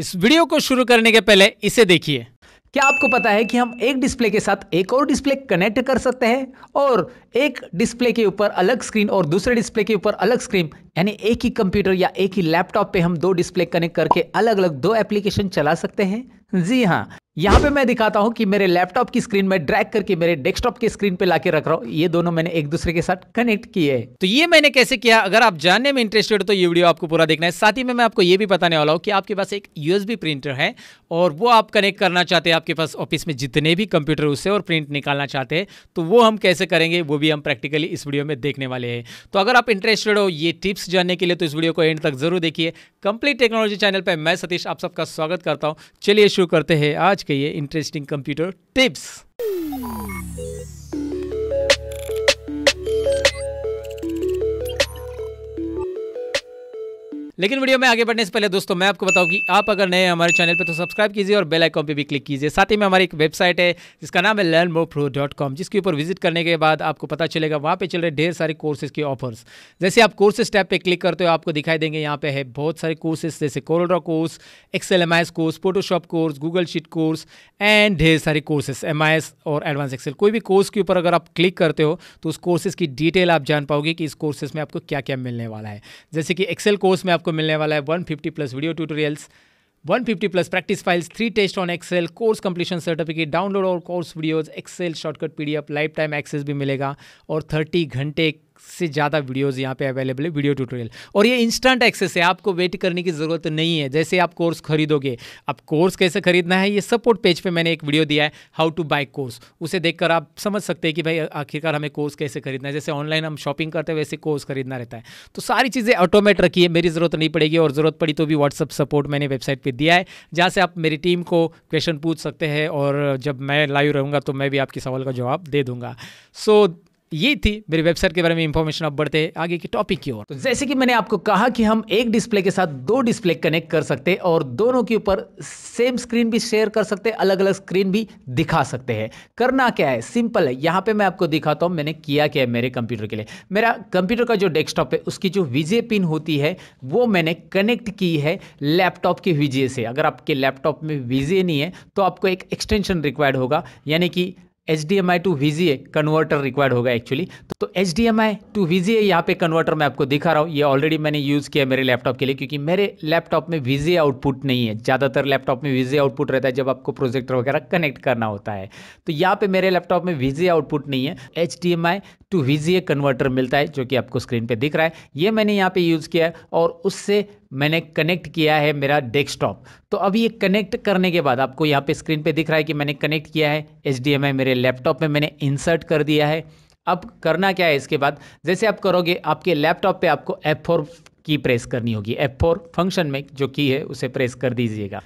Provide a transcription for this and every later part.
इस वीडियो को शुरू करने के पहले इसे देखिए क्या आपको पता है कि हम एक डिस्प्ले के साथ एक और डिस्प्ले कनेक्ट कर सकते हैं और एक डिस्प्ले के ऊपर अलग स्क्रीन और दूसरे डिस्प्ले के ऊपर अलग स्क्रीन यानी एक ही कंप्यूटर या एक ही लैपटॉप पे हम दो डिस्प्ले कनेक्ट करके अलग अलग दो एप्लीकेशन चला सकते हैं जी हाँ यहाँ पे मैं दिखाता हूँ कि मेरे लैपटॉप की स्क्रीन में ड्रैग करके मेरे डेस्कटॉप की स्क्रीन पे लाके रख रहा हूँ ये दोनों मैंने एक दूसरे के साथ कनेक्ट किए तो ये मैंने कैसे किया अगर आप जानने में इंटरेस्टेड हो तो ये वीडियो आपको पूरा देखना है साथ ही में मैं आपको ये भी बताने वाला हूँ कि आपके पास एक यूएसबी प्रिंटर है और वो आप कनेक्ट करना चाहते हैं आपके पास ऑफिस में जितने भी कंप्यूटर उससे और प्रिंट निकालना चाहते हैं तो वो हम कैसे करेंगे वो भी हम प्रैक्टिकली इस वीडियो में देखने वाले हैं तो अगर आप इंटरेस्टेड हो ये टिप्स जानने के लिए तो इस वीडियो को एंड तक जरूर देखिए कंप्लीट टेक्नोलॉजी चैनल पर मैं सतीश आप सबका स्वागत करता हूँ चलिए शुरू करते हैं आज के ये इंटरेस्टिंग कंप्यूटर टिप्स लेकिन वीडियो में आगे बढ़ने से पहले दोस्तों मैं आपको बताऊं कि आप अगर नए हमारे चैनल पर तो सब्सक्राइब कीजिए और बेल आइकॉन पर भी क्लिक कीजिए साथ ही में हमारी एक वेबसाइट है जिसका नाम है learn more pro dot com जिसके ऊपर विजिट करने के बाद आपको पता चलेगा वहाँ पर चल रहे ढेर सारे कोर्सेज के ऑफर्स जैसे आप कोर्सेज टैप पर क्लिक करते हो आपको दिखाई देंगे यहाँ पे है बहुत सारे कोर्सेस जैसे CorelDRAW course Excel M course Photoshop course Google sheet course and ढेर सारे कोर्सेस एम और एडवांस एक्सेल कोई भी कोर्स के ऊपर अगर आप क्लिक करते हो तो उस कोर्सेज की डिटेल आप जान पाओगे कि इस कोर्सेज में आपको क्या क्या मिलने वाला है जैसे कि एक्सेल कोर्स में आपको आपको मिलने वाला है 150 plus video tutorials 150 plus practice files three test on Excel course completion certificate download और course videos Excel shortcut PDF life time access भी मिलेगा और 30 घंटे से ज़्यादा वीडियोज़ यहाँ पे अवेलेबल है वीडियो ट्यूटोरियल और ये इंस्टेंट एक्सेस है आपको वेट करने की ज़रूरत नहीं है जैसे आप कोर्स खरीदोगे आप कोर्स कैसे खरीदना है ये सपोर्ट पेज पे मैंने एक वीडियो दिया है हाउ टू बाय कोर्स उसे देखकर आप समझ सकते हैं कि भाई आखिरकार हमें कोर्स कैसे खरीदना है जैसे ऑनलाइन हम शॉपिंग करते हैं वैसे कोर्स खरीदना रहता है तो सारी चीज़ें ऑटोमेट रखी है मेरी ज़रूरत नहीं पड़ेगी और ज़रूरत पड़ी तो भी व्हाट्सअप सपोर्ट मैंने वेबसाइट पर दिया है जहाँ से आप मेरी टीम को क्वेश्चन पूछ सकते हैं और जब मैं लाइव रहूँगा तो मैं भी आपके सवाल का जवाब दे दूँगा सो so, ये थी मेरी वेबसाइट के बारे में इंफॉर्मेशन अब बढ़ते हैं आगे की टॉपिक की ओर तो जैसे कि मैंने आपको कहा कि हम एक डिस्प्ले के साथ दो डिस्प्ले कनेक्ट कर सकते हैं और दोनों के ऊपर सेम स्क्रीन भी शेयर कर सकते हैं अलग अलग स्क्रीन भी दिखा सकते हैं करना क्या है सिंपल है यहाँ पे मैं आपको दिखाता हूँ मैंने किया क्या है मेरे कंप्यूटर के लिए मेरा कंप्यूटर का जो डेस्कटॉप है उसकी जो विजे पिन होती है वो मैंने कनेक्ट की है लैपटॉप के विजे से अगर आपके लैपटॉप में विजे नहीं है तो आपको एक एक्सटेंशन रिक्वायर्ड होगा यानी कि H D M I to V G A converter required होगा एक्चुअली तो H D M I to V G A यहाँ पे कन्वर्टर मैं आपको दिखा रहा हूँ ये ऑलरेडी मैंने यूज़ किया मेरे लैपटॉप के लिए क्योंकि मेरे लैपटॉप में वी जी आउटपुट नहीं है ज़्यादातर लैपटॉप में वी जी आउटपुट रहता है जब आपको प्रोजेक्टर वगैरह कनेक्ट करना होता है तो यहाँ पे मेरे लैपटॉप में वी जी आउटपुट नहीं है H D M I to V G A converter मिलता है जो कि आपको स्क्रीन पर दिख रहा है ये मैंने यहाँ पर यूज़ किया है और उससे मैंने कनेक्ट किया है मेरा डेस्कटॉप तो अब ये कनेक्ट करने के बाद आपको यहाँ पे स्क्रीन पे दिख रहा है कि मैंने कनेक्ट किया है एच मेरे लैपटॉप में मैंने इंसर्ट कर दिया है अब करना क्या है इसके बाद जैसे आप करोगे आपके लैपटॉप पे आपको F4 की प्रेस करनी होगी F4 फंक्शन में जो की है उसे प्रेस कर दीजिएगा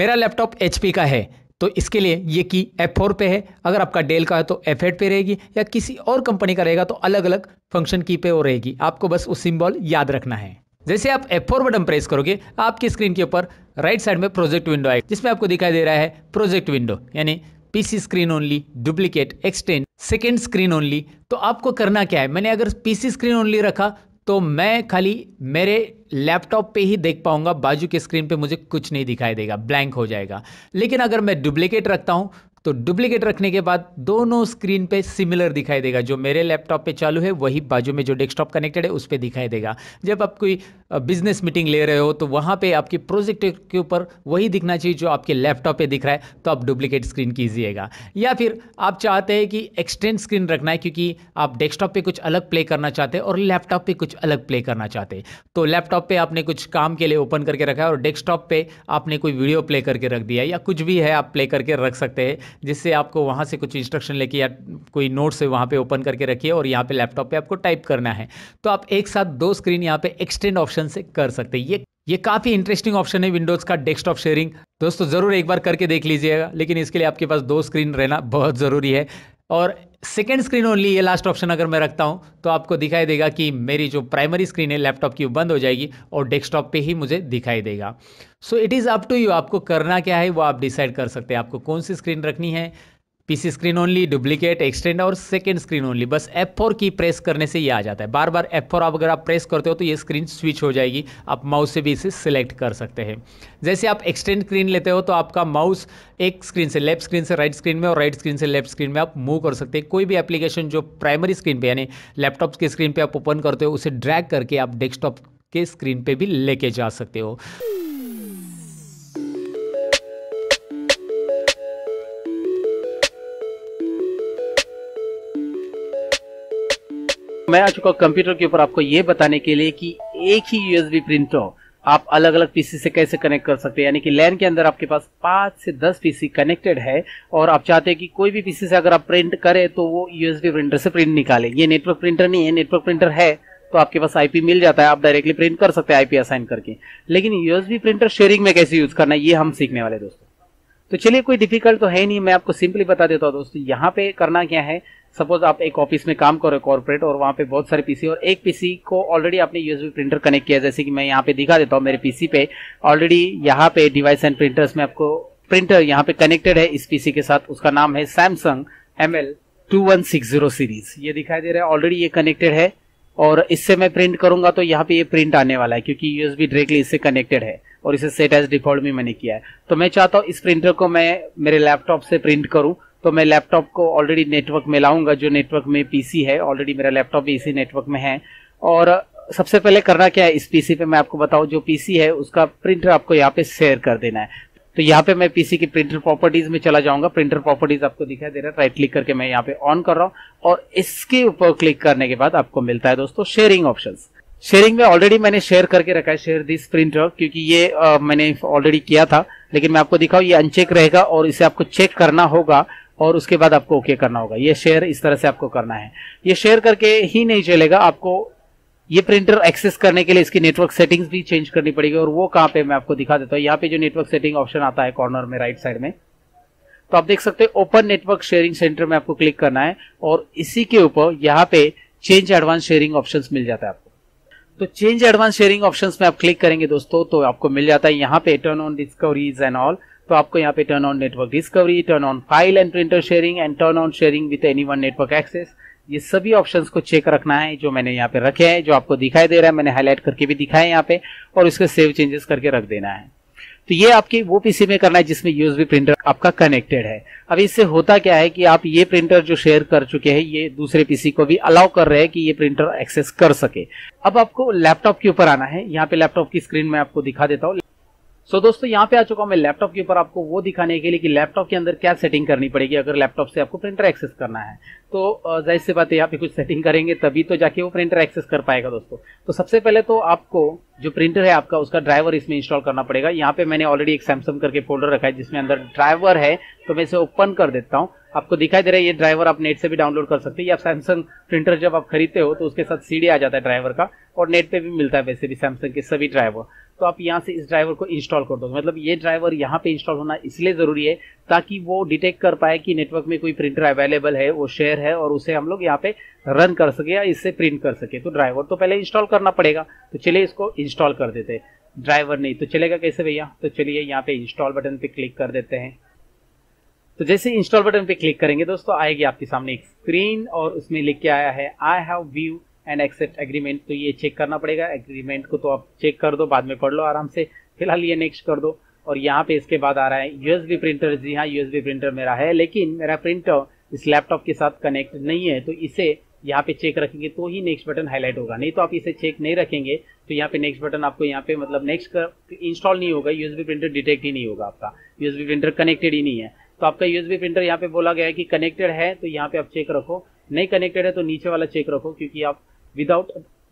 मेरा लैपटॉप एच का है तो इसके लिए ये की F4 पे है अगर आपका डेल का है तो F8 पे रहेगी या किसी और कंपनी का रहेगा तो अलग अलग फंक्शन की पे वो रहेगी आपको बस वो सिंबल याद रखना है जैसे आप F4 बटन प्रेस करोगे आपकी स्क्रीन के ऊपर राइट साइड में प्रोजेक्ट विंडो आएगी जिसमें आपको दिखाई दे रहा है प्रोजेक्ट विंडो यानी PC screen only duplicate extend second screen only तो आपको करना क्या है मैंने अगर पीसी स्क्रीन ओनली रखा तो मैं खाली मेरे लैपटॉप पे ही देख पाऊंगा बाजू के स्क्रीन पे मुझे कुछ नहीं दिखाई देगा ब्लैंक हो जाएगा लेकिन अगर मैं डुप्लीकेट रखता हूँ तो डुप्लीकेट रखने के बाद दोनों स्क्रीन पे सिमिलर दिखाई देगा जो मेरे लैपटॉप पे चालू है वही बाजू में जो डेस्कटॉप कनेक्टेड है उस पर दिखाई देगा जब आप कोई बिजनेस मीटिंग ले रहे हो तो वहाँ पे आपके प्रोजेक्ट के ऊपर वही दिखना चाहिए जो आपके लैपटॉप पे दिख रहा है तो आप डुप्लीकेट स्क्रीन कीजिएगा या फिर आप चाहते हैं कि एक्सटेंड स्क्रीन रखना है क्योंकि आप डेस्कटॉप पर कुछ अलग प्ले करना चाहते हैं और लैपटॉप पर कुछ अलग प्ले करना चाहते हैं तो लैपटॉप पर आपने कुछ काम के लिए ओपन करके रखा है और डेस्कटॉप पर आपने कोई वीडियो प्ले करके रख दिया या कुछ भी है आप प्ले करके रख सकते हैं जिससे आपको वहाँ से कुछ इंस्ट्रक्शन लेके या कोई नोट्स है वहाँ पर ओपन करके रखिए और यहाँ पर लैपटॉप पर आपको टाइप करना है तो आप एक साथ दो स्क्रीन यहाँ पर एक्सटेंड ऑप्शन से कर सकते हैं ये ये काफ़ी इंटरेस्टिंग ऑप्शन है विंडोज़ का डेस्कटॉप शेयरिंग दोस्तों ज़रूर एक बार करके देख लीजिएगा लेकिन इसके लिए आपके पास दो स्क्रीन रहना बहुत ज़रूरी है और सेकेंड स्क्रीन ओनली ये लास्ट ऑप्शन अगर मैं रखता हूँ तो आपको दिखाई देगा कि मेरी जो प्राइमरी स्क्रीन है लैपटॉप की बंद हो जाएगी और डेस्कटॉप पे ही मुझे दिखाई देगा so it is up to you आपको करना क्या है वो आप डिसाइड कर सकते हैं आपको कौन सी स्क्रीन रखनी है PC screen only duplicate extend और सेकेंड स्क्रीन ओनली बस एफ फोर की प्रेस करने से ये आ जाता है बार बार एफ फोर आप अगर आप प्रेस करते हो तो ये स्क्रीन स्विच हो जाएगी आप माउस से भी इसे सिलेक्ट कर सकते हैं जैसे आप एक्सटेंड स्क्रीन लेते हो तो आपका माउस एक स्क्रीन से लेफ्ट स्क्रीन से राइट स्क्रीन में और राइट स्क्रीन से लेफ्ट स्क्रीन में आप मूव कर सकते हैं कोई भी एप्लीकेशन जो प्राइमरी स्क्रीन पर यानी लैपटॉप की स्क्रीन पर आप ओपन करते हो उसे ड्रैग करके आप डेस्कटॉप के स्क्रीन पर भी लेके जा सकते हो मैं आ चुका कंप्यूटर के ऊपर आपको ये बताने के लिए कि एक ही यूएसबी प्रिंटर आप अलग अलग पीसी से कैसे कनेक्ट कर सकते हैं यानी कि लैन के अंदर आपके पास पांच से दस पीसी कनेक्टेड है और आप चाहते हैं कि कोई भी पीसी से अगर आप प्रिंट करें तो वो यूएसबी प्रिंटर से प्रिंट निकाले ये नेटवर्क प्रिंटर नहीं है नेटवर्क प्रिंटर है तो आपके पास आईपी मिल जाता है आप डायरेक्टली प्रिंट कर सकते हैं आईपी असाइन करके लेकिन यूएसबी प्रिंटर शेयरिंग में कैसे यूज करना है ये हम सीखने वाले दोस्तों तो चलिए कोई डिफिकल्ट तो है नहीं मैं आपको सिंपली बता देता हूँ दोस्तों यहाँ पे करना क्या है सपोज आप एक ऑफिस में काम करो कॉर्पोरेट और वहाँ पे बहुत सारे पीसी और एक पीसी को ऑलरेडी आपने यूएसबी प्रिंटर कनेक्ट किया जैसे कि मैं यहाँ पे दिखा देता हूँ मेरे पीसी पे ऑलरेडी यहाँ पे डिवाइस एंड प्रिंटर्स में आपको प्रिंटर यहाँ पे कनेक्टेड है इस पीसी के साथ उसका नाम है Samsung M L two one six zero series ये दिखाई दे रहा है ऑलरेडी ये कनेक्टेड है और इससे मैं प्रिंट करूंगा तो यहाँ पे ये प्रिंट आने वाला है क्योंकि यूएसबी डायरेक्टली इससे कनेक्टेड है और इसे सेट एज डिफॉल्ट भी मैंने किया है तो मैं चाहता हूँ इस प्रिंटर को मैं मेरे लैपटॉप से प्रिंट करूँ तो मैं लैपटॉप को ऑलरेडी नेटवर्क में लाऊंगा जो नेटवर्क में पीसी है ऑलरेडी मेरा लैपटॉप भी इसी नेटवर्क में है और सबसे पहले करना क्या है इस पीसी पे मैं आपको बताऊं जो पीसी है उसका प्रिंटर आपको यहाँ पे शेयर कर देना है तो यहाँ पे मैं पीसी की प्रिंटर प्रॉपर्टीज में चला जाऊंगा प्रिंटर प्रॉपर्टीज आपको दिखाई दे रहा है राइट क्लिक करके मैं यहाँ पे ऑन कर रहा हूँ और इसके ऊपर क्लिक करने के बाद आपको मिलता है दोस्तों शेयरिंग ऑप्शन शेयरिंग में ऑलरेडी मैंने शेयर करके रखा है शेयर दिस प्रिंटर क्योंकि ये आ, मैंने ऑलरेडी किया था लेकिन मैं आपको दिखाऊँ ये अनचेक रहेगा और इसे आपको चेक करना होगा और उसके बाद आपको ओके करना होगा ये शेयर इस तरह से आपको करना है ये शेयर करके ही नहीं चलेगा आपको ये प्रिंटर एक्सेस करने के लिए इसकी नेटवर्क सेटिंग्स भी चेंज करनी पड़ेगी और वो कहां पे मैं आपको दिखा देता हूं यहां पे जो नेटवर्क सेटिंग ऑप्शन आता है कॉर्नर में राइट साइड में तो आप देख सकते हो ओपन नेटवर्क शेयरिंग सेंटर में आपको क्लिक करना है और इसी के ऊपर यहाँ पे चेंज एडवांस शेयरिंग ऑप्शन मिल जाता है आपको तो चेंज एडवांस शेयरिंग ऑप्शन में आप क्लिक करेंगे दोस्तों तो आपको मिल जाता है यहाँ पे turn on discoveries and all तो आपको यहाँ पे turn on network discovery turn on file and printer sharing and turn on sharing with anyone network access ये सभी ऑप्शंस को चेक रखना है जो मैंने यहाँ पे रखे हैं जो आपको दिखाई दे रहा है मैंने हाईलाइट करके भी दिखाए यहाँ पे और उसके सेव चेंजेस करके रख देना है तो ये आपके वो पीसी में करना है जिसमें यूएसबी प्रिंटर आपका कनेक्टेड है अब इससे होता क्या है कि आप ये प्रिंटर जो शेयर कर चुके हैं ये दूसरे पीसी को भी अलाउ कर रहे हैं कि ये प्रिंटर एक्सेस कर सके अब आपको लैपटॉप के ऊपर आना है यहाँ पे लैपटॉप की स्क्रीन में आपको दिखा देता हूँ सो so, दोस्तों यहाँ पे आ चुका हूँ मैं लैपटॉप के ऊपर आपको वो दिखाने के लिए कि लैपटॉप के अंदर क्या सेटिंग करनी पड़ेगी अगर लैपटॉप से आपको प्रिंटर एक्सेस करना है तो जाहिर सी बात है यहाँ पे कुछ सेटिंग करेंगे तभी तो जाके वो प्रिंटर एक्सेस कर पाएगा दोस्तों तो सबसे पहले तो आपको जो प्रिंटर है आपका उसका ड्राइवर इसमें इंस्टॉल करना पड़ेगा यहाँ पे मैंने ऑलरेडी एक सैमसंग करके फोल्डर रखा है जिसमें अंदर ड्राइवर है तो मैं इसे ओपन कर देता हूँ आपको दिखाई दे रहा है ये ड्राइवर आप नेट से भी डाउनलोड कर सकते हैं या सैमसंग प्रिंटर जब आप खरीदते हो तो उसके साथ सीडी आ जाता है ड्राइवर का और नेट पे भी मिलता है वैसे भी सैमसंग के सभी ड्राइवर तो आप यहाँ से इस ड्राइवर को इंस्टॉल कर दोगे मतलब ये ड्राइवर यहाँ पे इंस्टॉल होना इसलिए ज़रूरी है ताकि वो डिटेक्ट कर पाए कि नेटवर्क में कोई प्रिंटर अवेलेबल है वो शेयर है और उसे हम लोग यहाँ पे रन कर सके या इससे प्रिंट कर सके तो ड्राइवर तो पहले इंस्टॉल करना पड़ेगा तो चलिए इसको इंस्टॉल कर देते ड्राइवर नहीं तो चलेगा कैसे भैया तो चलिए यहाँ पे इंस्टॉल बटन पे क्लिक कर देते हैं तो जैसे इंस्टॉल बटन पे क्लिक करेंगे दोस्तों आएगी आपके सामने एक स्क्रीन और उसमें लिख के आया है I have view and accept agreement तो ये चेक करना पड़ेगा एग्रीमेंट को तो आप चेक कर दो बाद में पढ़ लो आराम से फिलहाल ये नेक्स्ट कर दो और यहाँ पे इसके बाद आ रहा है यूएसबी प्रिंटर जी हाँ यूएसबी प्रिंटर मेरा है लेकिन मेरा प्रिंटर इस लैपटॉप के साथ कनेक्ट नहीं है तो इसे यहाँ पे चेक रखेंगे तो ही नेक्स्ट बटन हाईलाइट होगा नहीं तो आप इसे चेक नहीं रखेंगे तो यहाँ पे नेक्स्ट बटन आपको यहाँ पे मतलब नेक्स्ट इंस्टॉल नहीं होगा यूएसबी प्रिंटर डिटेक्ट ही नहीं होगा आपका यूएसबी प्रिंटर कनेक्टेड ही नहीं है तो आपका यूएसबी प्रिंटर यहाँ पे बोला गया है कि कनेक्टेड है तो यहाँ पे आप चेक रखो नहीं कनेक्टेड है तो नीचे वाला चेक रखो क्योंकि आप विदाउट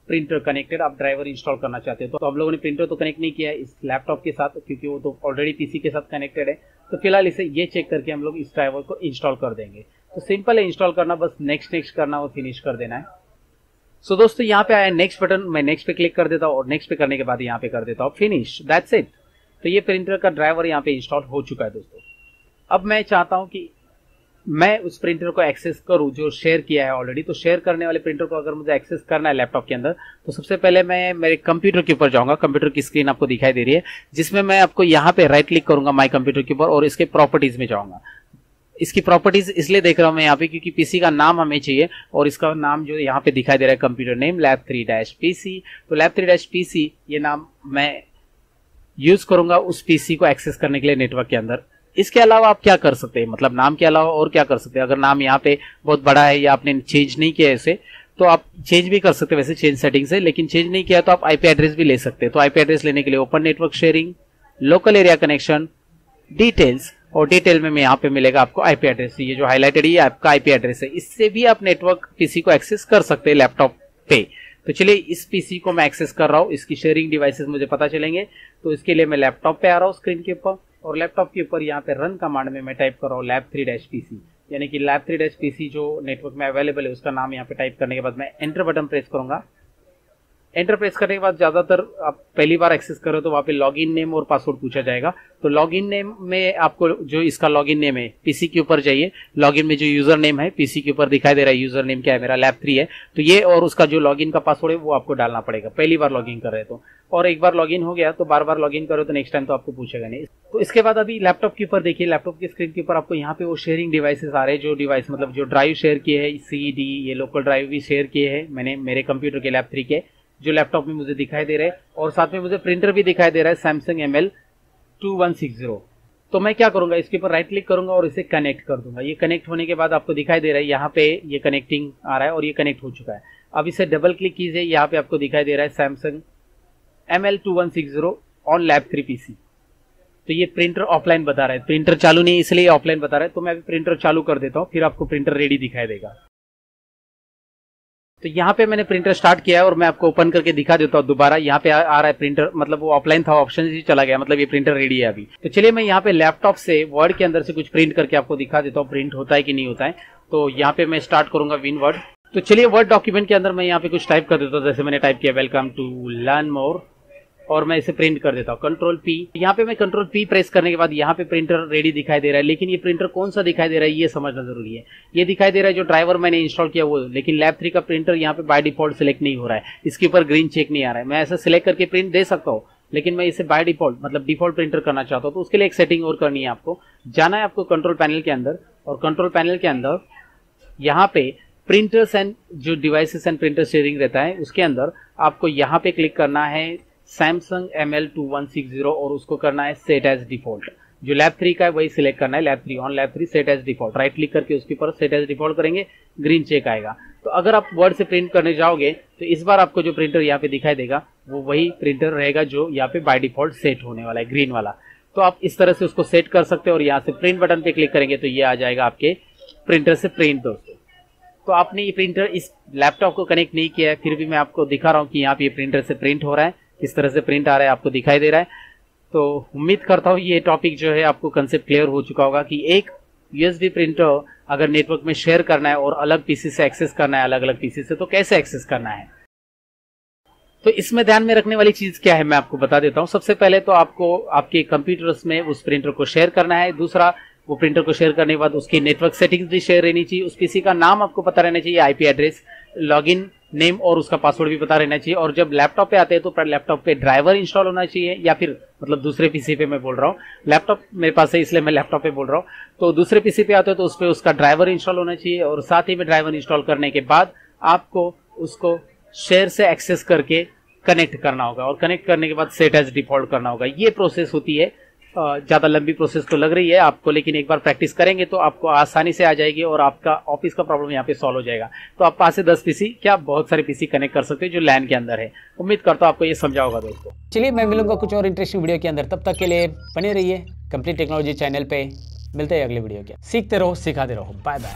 प्रिंटर कनेक्टेड आप ड्राइवर इंस्टॉल करना चाहते हो तो आप लोगों ने प्रिंटर तो कनेक्ट नहीं किया है इस लैपटॉप के साथ क्योंकि वो तो ऑलरेडी पीसी के साथ कनेक्टेड है तो फिलहाल इसे ये चेक करके हम लोग इस ड्राइवर को इंस्टॉल कर देंगे तो सिंपल है इंस्टॉल करना बस नेक्स्ट नेक्स्ट करना और फिनिश कर देना है सो so, दोस्तों यहाँ पे आया नेक्स्ट बटन मैं नेक्स्ट पे क्लिक कर देता हूँ और नेक्स्ट पे करने के बाद यहाँ पे कर देता हूँ फिनिश दैट्स इट तो ये प्रिंटर का ड्राइवर यहाँ पे इंस्टॉल हो चुका है दोस्तों अब मैं चाहता हूं कि मैं उस प्रिंटर को एक्सेस करूं जो शेयर किया है ऑलरेडी तो शेयर करने वाले प्रिंटर को अगर मुझे एक्सेस करना है लैपटॉप के अंदर तो सबसे पहले मैं मेरे कंप्यूटर के ऊपर जाऊंगा कंप्यूटर की स्क्रीन आपको दिखाई दे रही है जिसमें मैं आपको यहाँ पे राइट क्लिक करूंगा माई कंप्यूटर के ऊपर और इसके प्रॉपर्टीज में जाऊंगा इसकी प्रॉपर्टीज इसलिए देख रहा हूं मैं यहाँ पे क्योंकि पीसी का नाम हमें चाहिए और इसका नाम जो यहाँ पे दिखाई दे रहा है computer name lab three dash PC तो लैब थ्री डैश पीसी ये नाम मैं यूज करूंगा उस पीसी को एक्सेस करने के लिए नेटवर्क के अंदर इसके अलावा आप क्या कर सकते हैं मतलब नाम के अलावा और क्या कर सकते हैं अगर नाम यहाँ पे बहुत बड़ा है या आपने चेंज नहीं किया इसे तो आप चेंज भी कर सकते हैं वैसे चेंज सेटिंग से लेकिन चेंज नहीं किया तो आप आईपी एड्रेस भी ले सकते हैं तो आईपी एड्रेस लेने के लिए open network sharing local area connection details और डिटेल में यहाँ पे मिलेगा आपको आईपी एड्रेस तो ये जो हाईलाइटेड ये आपका आईपी एड्रेस है इससे भी आप नेटवर्क पीसी को एक्सेस कर सकते हैं लैपटॉप पे तो चलिए इस पीसी को मैं एक्सेस कर रहा हूँ इसकी शेयरिंग डिवाइसेस मुझे पता चलेंगे तो इसके लिए मैं लैपटॉप पे आ रहा हूँ स्क्रीन के ऊपर और लैपटॉप के ऊपर यहाँ पे रन कमांड में मैं टाइप कर रहा हूँ lab three dash P C यानी कि lab three dash P C जो नेटवर्क में अवेलेबल है उसका नाम यहाँ पे टाइप करने के बाद मैं एंटर बटन प्रेस करूंगा एंटर प्रेस करने के बाद ज़्यादातर आप पहली बार एक्सेस करो तो वहाँ पे लॉगिन नेम और पासवर्ड पूछा जाएगा तो लॉगिन नेम में आपको जो इसका लॉगिन नेम है पीसी के ऊपर जाइए लॉगिन में जो यूज़र नेम है पीसी के ऊपर दिखाई दे रहा है यूज़र नेम क्या है मेरा लैब थ्री है तो ये और उसका जो लॉगिन का पासवर्ड है वो आपको डालना पड़ेगा पहली बार लॉगिन कर रहे तो और एक बार लॉगिन हो गया तो बार बार लॉगिन करो तो नेक्स्ट टाइम तो आपको पूछेगा नहीं तो इसके बाद अभी लैपटॉप के ऊपर देखिए लैपटॉप की स्क्रीन के ऊपर आपको यहाँ पे वो शेयरिंग डिवाइसेस आ रहे हैं जो डिवाइस मतलब जो ड्राइव शेयर किए हैं सी डी ये लोकल ड्राइव भी शेयर किए हैं मैंने मेरे कंप्यूटर के लैब थ्री के जो लैपटॉप में मुझे दिखाई दे रहा है और साथ में मुझे प्रिंटर भी दिखाई दे रहा है Samsung M L two one six zero तो मैं क्या करूंगा इसके ऊपर राइट क्लिक करूंगा और इसे कनेक्ट कर दूंगा ये कनेक्ट होने के बाद आपको दिखाई दे रहा है यहाँ पे ये कनेक्टिंग आ रहा है और ये कनेक्ट हो चुका है अब इसे डबल क्लिक कीजिए यहाँ पे आपको दिखाई दे रहा है Samsung M L two one six zero on lab three PC तो ये प्रिंटर ऑफलाइन बता रहा है प्रिंटर चालू नहीं इसलिए ऑफलाइन बता रहा है तो मैं अभी प्रिंटर चालू कर देता हूँ फिर आपको प्रिंटर रेडी दिखाई देगा तो यहाँ पे मैंने प्रिंटर स्टार्ट किया है और मैं आपको ओपन करके दिखा देता हूँ दोबारा यहाँ पे आ, आ रहा है प्रिंटर मतलब वो ऑफलाइन था ऑप्शन ही चला गया मतलब ये प्रिंटर रेडी है अभी तो चलिए मैं यहाँ पे लैपटॉप से वर्ड के अंदर से कुछ प्रिंट करके आपको दिखा देता हूँ प्रिंट होता है कि नहीं होता है तो यहाँ पे मैं स्टार्ट करूंगा विन वर्ड तो चलिए वर्ड डॉक्यूमेंट के अंदर मैं यहाँ पे कुछ टाइप कर देता हूँ जैसे मैंने टाइप किया वेलकम टू लर्न मोर और मैं इसे प्रिंट कर देता हूँ कंट्रोल पी यहाँ पे मैं कंट्रोल पी प्रेस करने के बाद यहाँ पे प्रिंटर रेडी दिखाई दे रहा है लेकिन ये प्रिंटर कौन सा दिखाई दे रहा है ये समझना जरूरी है ये दिखाई दे रहा है जो ड्राइवर मैंने इंस्टॉल किया वो लेकिन लैब थ्री का प्रिंटर यहाँ पे बाय डिफॉल्ट सिलेक्ट नहीं हो रहा है इसके ऊपर ग्रीन चेक नहीं आ रहा है मैं ऐसा सिलेक्ट करके प्रिंट दे सकता हूँ लेकिन मैं इसे बाय डिफॉल्ट मतलब डिफॉल्ट प्रिंटर करना चाहता हूँ तो उसके लिए एक सेटिंग और करनी है आपको जाना है आपको कंट्रोल पैनल के अंदर और कंट्रोल पैनल के अंदर यहाँ पे प्रिंटर्स एंड जो डिवाइसेस एंड प्रिंटर शेयरिंग रहता है उसके अंदर आपको यहाँ पे क्लिक करना है Samsung M L two one six zero और उसको करना है सेट एज डिफॉल्ट जो लैब थ्री का है वही सिलेक्ट करना है lab three on lab three set as default right click करके उसके ऊपर सेट एज डिफॉल्ट करेंगे ग्रीन चेक आएगा तो अगर आप वर्ड से प्रिंट करने जाओगे तो इस बार आपको जो प्रिंटर यहाँ पे दिखाई देगा वो वही प्रिंटर रहेगा जो यहाँ पे बाय डिफॉल्ट सेट होने वाला है ग्रीन वाला तो आप इस तरह से उसको सेट कर सकते हो और यहाँ से प्रिंट बटन पे क्लिक करेंगे तो ये आ जाएगा आपके प्रिंटर से प्रिंट दोस्तों तो आपने ये प्रिंटर इस लैपटॉप को कनेक्ट नहीं किया है फिर भी मैं आपको दिखा रहा हूँ कि यहाँ पे प्रिंटर से प्रिंट हो रहा है किस तरह से प्रिंट आ रहा है आपको दिखाई दे रहा है तो उम्मीद करता हूँ ये टॉपिक जो है आपको कंसेप्ट क्लियर हो चुका होगा कि एक यूएसबी प्रिंटर अगर नेटवर्क में शेयर करना है और अलग पीसी से एक्सेस करना है अलग अलग पीसी से तो कैसे एक्सेस करना है तो इसमें ध्यान में रखने वाली चीज क्या है मैं आपको बता देता हूँ सबसे पहले तो आपको आपके कंप्यूटर्स में उस प्रिंटर को शेयर करना है दूसरा वो प्रिंटर को शेयर करने के बाद उसकी नेटवर्क सेटिंग्स भी शेयर रहनी चाहिए उस पीसी का नाम आपको पता रहना चाहिए आईपी एड्रेस लॉगिन नेम और उसका पासवर्ड भी पता रहना चाहिए और जब लैपटॉप पे आते हैं तो लैपटॉप पे ड्राइवर इंस्टॉल होना चाहिए या फिर मतलब दूसरे पीसी पे मैं बोल रहा हूँ लैपटॉप मेरे पास है इसलिए मैं लैपटॉप पे बोल रहा हूँ तो दूसरे पीसी पे आते हैं तो उस पर उसका ड्राइवर इंस्टॉल होना चाहिए और साथ ही में ड्राइवर इंस्टॉल करने के बाद आपको उसको शेयर से एक्सेस करके कनेक्ट करना होगा और कनेक्ट करने के बाद सेट एज डिफॉल्ट करना होगा ये प्रोसेस होती है ज़्यादा लंबी प्रोसेस तो लग रही है आपको लेकिन एक बार प्रैक्टिस करेंगे तो आपको आसानी से आ जाएगी और आपका ऑफिस का प्रॉब्लम यहाँ पे सॉल्व हो जाएगा तो आप पाँच से दस पीसी क्या बहुत सारे पीसी कनेक्ट कर सकते हैं जो लैन के अंदर है उम्मीद करता हूँ आपको ये समझा होगा दोस्तों चलिए मैं मिलूंगा कुछ और इंटरेस्टिंग वीडियो के अंदर तब तक के लिए बने रहिए कंप्लीट टेक्नोलॉजी चैनल पर मिलते हैं अगले वीडियो के सीखते रहो सिखाते रहो बाय बाय